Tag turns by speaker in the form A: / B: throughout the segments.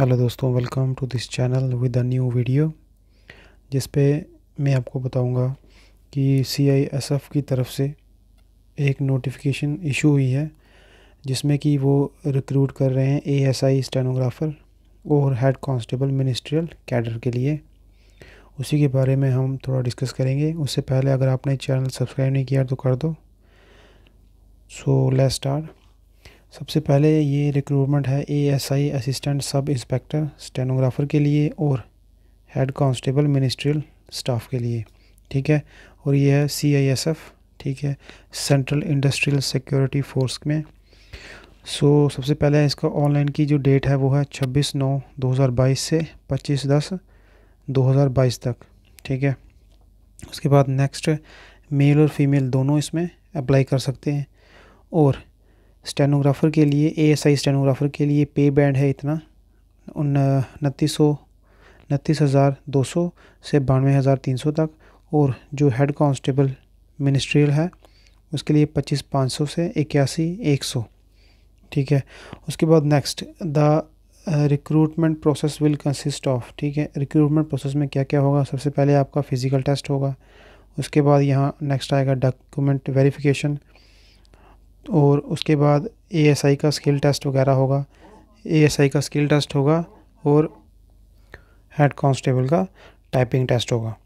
A: hello दोस्तों welcome to this channel with a new video जिस पे मैं आपको बताऊंगा कि सीआईएसएफ की तरफ से एक नोटिफिकेशन इशू हुई है जिसमें कि वो रिक्रूट कर रहे हैं एएसआई स्टेनोग्राफ़र और हेड कांस्टेबल मिनिस्ट्रियल कैडर के लिए उसी के बारे में हम थोड़ा डिस्कस करेंगे उससे पहले अगर आपने चैनल सब्सक्राइब नहीं किया तो कर दो सो लेट्स स्टार्ट सबसे पहले ये रिक्रूटमेंट है ASI assistant sub inspector stenographer के लिए और हेड कांस्टेबल मिनिस्ट्रियल स्टाफ के लिए ठीक है और ये है सीआईएसएफ ठीक है सेंट्रल इंडस्ट्रियल सिक्योरिटी फोर्स में सो सबसे पहले इसका ऑनलाइन की जो डेट है वो है 26 नौ 2022 से 25 दस 2022 तक ठीक है उसके बाद नेक्स्ट मेल और फीमेल दोनों इसमें अप्लाई कर सकते हैं और स्टेनोग्राफ़र के लिए एएसआई स्टेनोग्राफ़र के लिए पे बैंड है इतना उनतीस सौ उनतीस हज़ार दो सौ से बानवे हज़ार तीन सौ तक और जो हेड कांस्टेबल मिनिस्ट्रियल है उसके लिए पच्चीस पाँच सौ से इक्यासी एक सौ ठीक है उसके बाद next the recruitment process will consist of ठीक है रिक्रूटमेंट प्रोसेस में क्या क्या होगा सबसे पहले आपका फ़िज़िकल टेस्ट होगा उसके बाद यहाँ नेक्स्ट आएगा डॉक्यूमेंट वेरिफिकेशन और उसके बाद एएसआई का स्किल टेस्ट वगैरह होगा एएसआई का स्किल टेस्ट होगा और हेड कांस्टेबल का टाइपिंग टेस्ट होगा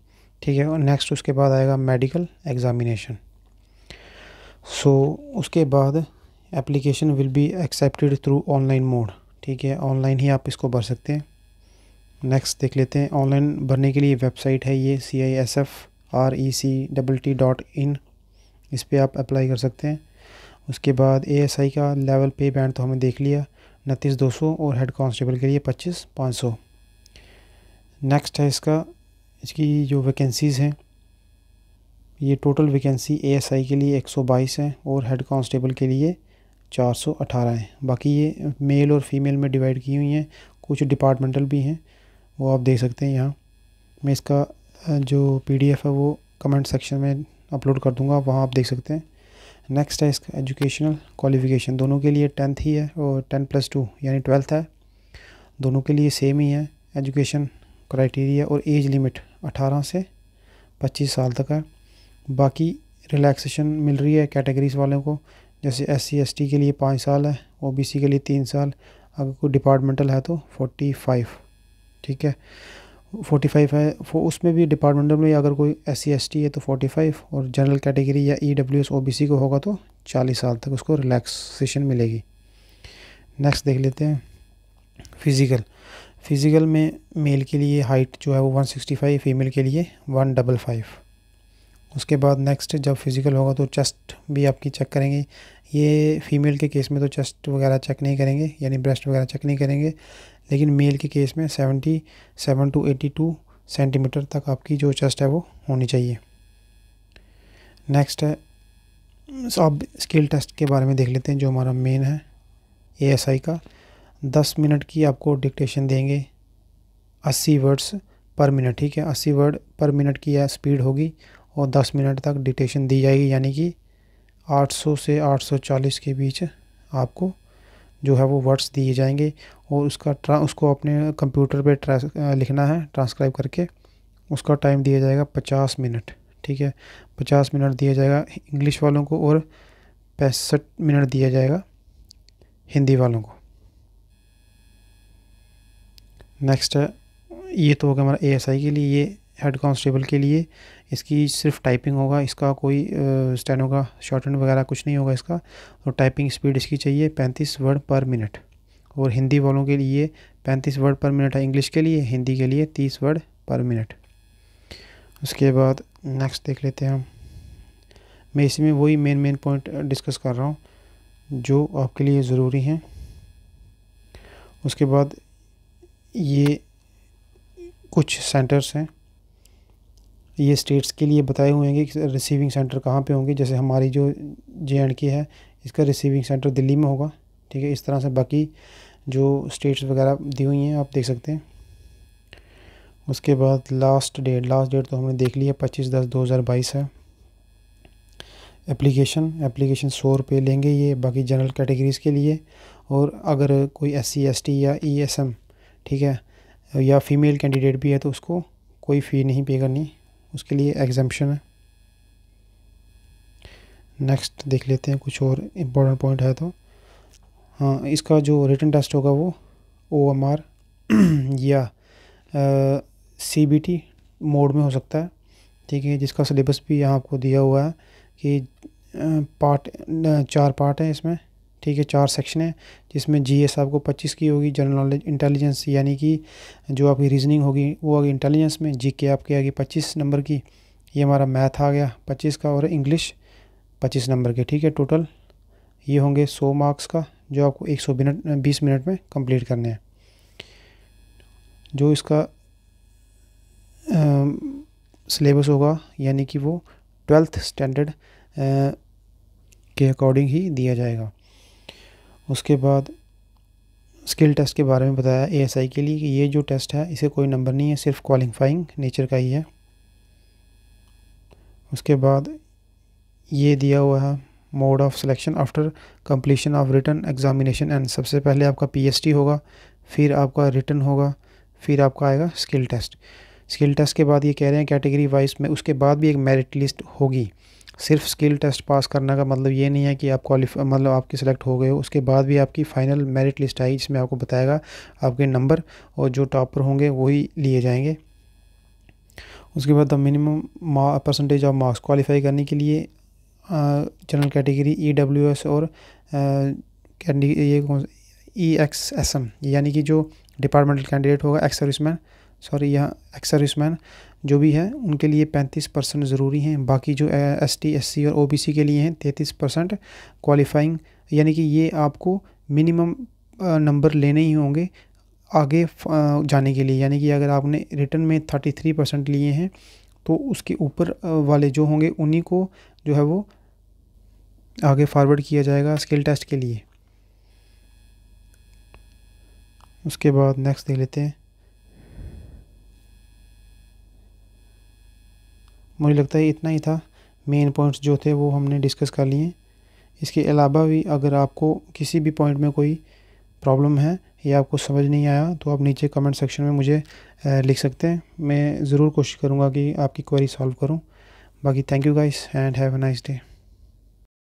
A: ठीक है और नेक्स्ट उसके बाद आएगा मेडिकल एग्ज़ामिनेशन सो उसके बाद application will be accepted through online mode ठीक है ऑनलाइन ही आप इसको भर सकते हैं नेक्स्ट देख लेते हैं ऑनलाइन भरने के लिए वेबसाइट है ये C I S F R E C double T dot in इस पर आप अप्लाई कर सकते हैं उसके बाद आई का लेवल पे बैंड तो हमने देख लिया उनतीस दो सौ और हेड कांस्टेबल के लिए पच्चीस पाँच सौ नेक्स्ट है इसका इसकी जो वैकेंसीज़ हैं ये टोटल वैकेंसी आई के लिए एक सौ बाईस है और हेड कॉन्स्टेबल के लिए चार सौ अठारह हैं बाकी ये मेल और फीमेल में डिवाइड की हुई हैं कुछ डिपार्टमेंटल भी हैं वो आप देख सकते हैं यहाँ मैं इसका जो पीडीएफ है वो कमेंट सेक्शन में अपलोड कर दूँगा वहाँ आप देख सकते हैं नेक्स्ट है इसका एजुकेशनल क्वालिफ़िकेशन दोनों के लिए टेंथ ही है और टेन प्लस टू यानी ट्वेल्थ है दोनों के लिए सेम ही है एजुकेशन क्राइटेरिया और एज लिमिट अठारह से पच्चीस साल तक है बाकी रिलैक्सेशन मिल रही है कैटेगरीज़ वालों को जैसे एस सी के लिए पाँच साल है ओ के लिए तीन साल अगर कोई डिपार्टमेंटल है तो फोर्टी ठीक है फोर्टी फाइव है उसमें भी डिपार्टमेंटल में अगर कोई एस सी एस टी है तो फोर्टी फाइव और जनरल कैटेगरी या E W S O B C को होगा तो चालीस साल तक उसको रिलैक्सेशन मिलेगी नेक्स्ट देख लेते हैं फिज़िकल फिज़िकल में मेल के लिए हाइट जो है वो वन सिक्सटी फाइव फीमेल के लिए वन डबल फाइव उसके बाद नेक्स्ट जब फिज़िकल होगा तो चेस्ट भी आपकी चेक करेंगे ये फीमेल के केस में तो चेस्ट वगैरह चेक नहीं करेंगे यानी ब्रेस्ट वगैरह चेक नहीं करेंगे लेकिन मेल के केस में seventy seven to eighty two centimetre तक आपकी जो चेस्ट है वो होनी चाहिए नेक्स्ट है अब स्किल टेस्ट के बारे में देख लेते हैं जो हमारा मेन है एएसआई का दस मिनट की आपको डिक्टेशन देंगे अस्सी वर्ड्स पर मिनट ठीक है अस्सी वर्ड पर मिनट की यह स्पीड होगी और दस मिनट तक डिक्टेशन दी जाएगी यानी कि आठ सौ से आठ सौ चालीस के बीच आपको जो है वो वर्ड्स दिए जाएंगे और उसका ट्रा उसको अपने कंप्यूटर पे लिखना है ट्रांसक्राइब करके उसका टाइम दिया जाएगा पचास मिनट ठीक है पचास मिनट दिया जाएगा इंग्लिश वालों को और पैंसठ मिनट दिया जाएगा हिंदी वालों को नेक्स्ट है ये तो हो गया हमारा ए के लिए ये हेड कांस्टेबल के लिए इसकी सिर्फ टाइपिंग होगा इसका कोई स्टैंड होगा शॉर्ट वगैरह कुछ नहीं होगा इसका और टाइपिंग स्पीड इसकी चाहिए पैंतीस वर्ड पर मिनट और हिंदी वालों के लिए पैंतीस वर्ड पर मिनट है इंग्लिश के लिए हिंदी के लिए तीस वर्ड पर मिनट उसके बाद नेक्स्ट देख लेते हैं हम मैं इसमें वही मेन मेन पॉइंट डिस्कस कर रहा हूँ जो आपके लिए ज़रूरी हैं उसके बाद ये कुछ सेंटर्स हैं ये स्टेट्स के लिए बताए हुए हैं कि रिसीविंग सेंटर कहाँ पे होंगे जैसे हमारी जो जे एंड के है इसका रिसीविंग सेंटर दिल्ली में होगा ठीक है इस तरह से बाकी जो स्टेट्स वगैरह दी हुई हैं आप देख सकते हैं उसके बाद लास्ट डेट लास्ट डेट तो हमने देख लिया पच्चीस दस दो हज़ार बाईस है एप्लीकेशन एप्लीकेशन सौ रुपये लेंगे ये बाकी जनरल कैटेगरीज़ के लिए और अगर कोई एस सी एस टी या ई एस एम ठीक है या फीमेल कैंडिडेट भी है तो उसको कोई फ़ी नहीं पे करनी उसके लिए एग्जामेशन है नेक्स्ट देख लेते हैं कुछ और इम्पोर्टेंट पॉइंट है तो हाँ इसका जो रिटर्न टेस्ट होगा वो ओ एम आर या सी बी टी मोड में हो सकता है ठीक है जिसका सिलेबस भी यहाँ आपको दिया हुआ है कि पार्ट चार पार्ट है इसमें ठीक है चार सेक्शन है जिसमें जीएस आपको 25 की होगी जनरल नॉलेज इंटेलिजेंस यानी कि जो आपकी रीजनिंग होगी वो होगी इंटेलिजेंस में जीके आ गई 25 नंबर की ये हमारा मैथ आ गया 25 का और इंग्लिश 25 नंबर के ठीक है टोटल ये होंगे 100 मार्क्स का जो आपको सौ मिनट बीस मिनट में कंप्लीट करने हैं जो इसका सिलेबस होगा यानी कि वो ट्वेल्थ स्टैंडर्ड के अकॉर्डिंग ही दिया जाएगा उसके बाद स्किल टेस्ट के बारे में बताया एएसआई के लिए कि ये जो टेस्ट है इसे कोई नंबर नहीं है सिर्फ क्वालिफाइंग नेचर का ही है उसके बाद ये दिया हुआ है mode of selection after completion of written examination and सबसे पहले आपका पीएसटी होगा फिर आपका रिटर्न होगा फिर आपका आएगा स्किल टेस्ट स्किल टेस्ट के बाद ये कह रहे हैं कैटेगरी वाइज में उसके बाद भी एक मेरिट लिस्ट होगी सिर्फ स्किल टेस्ट पास करने का मतलब ये नहीं है कि आप क्वालिफ मतलब आपकी सिलेक्ट हो गए हो उसके बाद भी आपकी फ़ाइनल मेरिट लिस्ट आई जिसमें आपको बताएगा आपके नंबर और जो टॉपर होंगे वही लिए जाएंगे उसके बाद the minimum percentage of marks qualify करने के लिए general category E W S और ये ई एक्स एस एम यानी कि जो डिपार्टमेंटल कैंडिडेट होगा एक्स सर्विसमैन सॉरी यहाँ एक्स सर्विसमैन जो भी है उनके लिए पैंतीस परसेंट ज़रूरी हैं बाकी जो एस टी एस सी और ओ बी सी के लिए हैं तैंतीस परसेंट क्वालिफाइंग यानी कि ये आपको मिनिमम नंबर लेने ही होंगे आगे जाने के लिए यानी कि अगर आपने रिटर्न में थर्टी थ्री परसेंट लिए हैं तो उसके ऊपर वाले जो होंगे उन्हीं को जो है वो आगे फॉरवर्ड किया जाएगा स्किल टेस्ट के लिए उसके बाद नेक्स्ट देख लेते हैं मुझे लगता है इतना ही था मेन पॉइंट्स जो थे वो हमने डिस्कस कर लिए इसके अलावा भी अगर आपको किसी भी पॉइंट में कोई प्रॉब्लम है या आपको समझ नहीं आया तो आप नीचे कमेंट सेक्शन में मुझे लिख सकते हैं मैं ज़रूर कोशिश करूँगा कि आपकी क्वेरी सॉल्व करूँ बाकी thank you guys and have a nice day